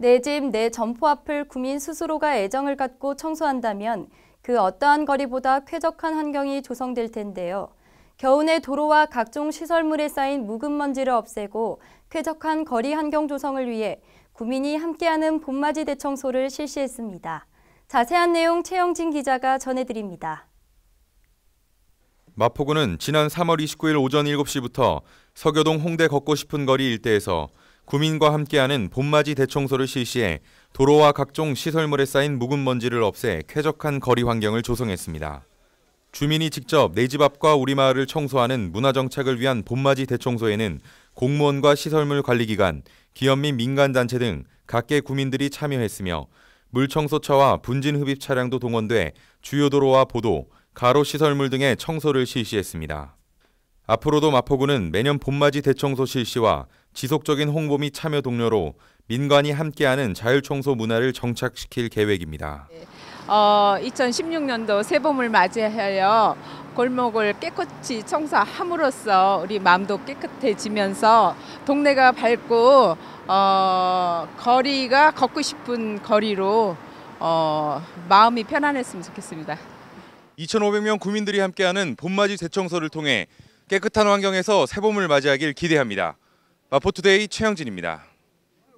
내 집, 내 점포 앞을 구민 스스로가 애정을 갖고 청소한다면 그 어떠한 거리보다 쾌적한 환경이 조성될 텐데요. 겨우내 도로와 각종 시설물에 쌓인 묵은 먼지를 없애고 쾌적한 거리 환경 조성을 위해 구민이 함께하는 봄맞이 대청소를 실시했습니다. 자세한 내용 최영진 기자가 전해드립니다. 마포구는 지난 3월 29일 오전 7시부터 서교동 홍대 걷고 싶은 거리 일대에서 구민과 함께하는 봄맞이 대청소를 실시해 도로와 각종 시설물에 쌓인 묵은 먼지를 없애 쾌적한 거리 환경을 조성했습니다. 주민이 직접 내 집 앞과 우리 마을을 청소하는 문화정착을 위한 봄맞이 대청소에는 공무원과 시설물 관리기관, 기업 및 민간단체 등 각계 구민들이 참여했으며 물청소차와 분진흡입 차량도 동원돼 주요 도로와 보도, 가로 시설물 등의 청소를 실시했습니다. 앞으로도 마포구는 매년 봄맞이 대청소 실시와 지속적인 홍보 및 참여 동료로 민관이 함께하는 자율청소 문화를 정착시킬 계획입니다. 네. 어, 2016년도 새봄을 맞이하여 골목을 깨끗이 청소함으로써 우리 마음도 깨끗해지면서 동네가 밝고 어, 거리가 걷고 싶은 거리로 어, 마음이 편안했으면 좋겠습니다. 2,500명 구민들이 함께하는 봄맞이 대청소를 통해 깨끗한 환경에서 새봄을 맞이하길 기대합니다. 마포투데이 최영진입니다.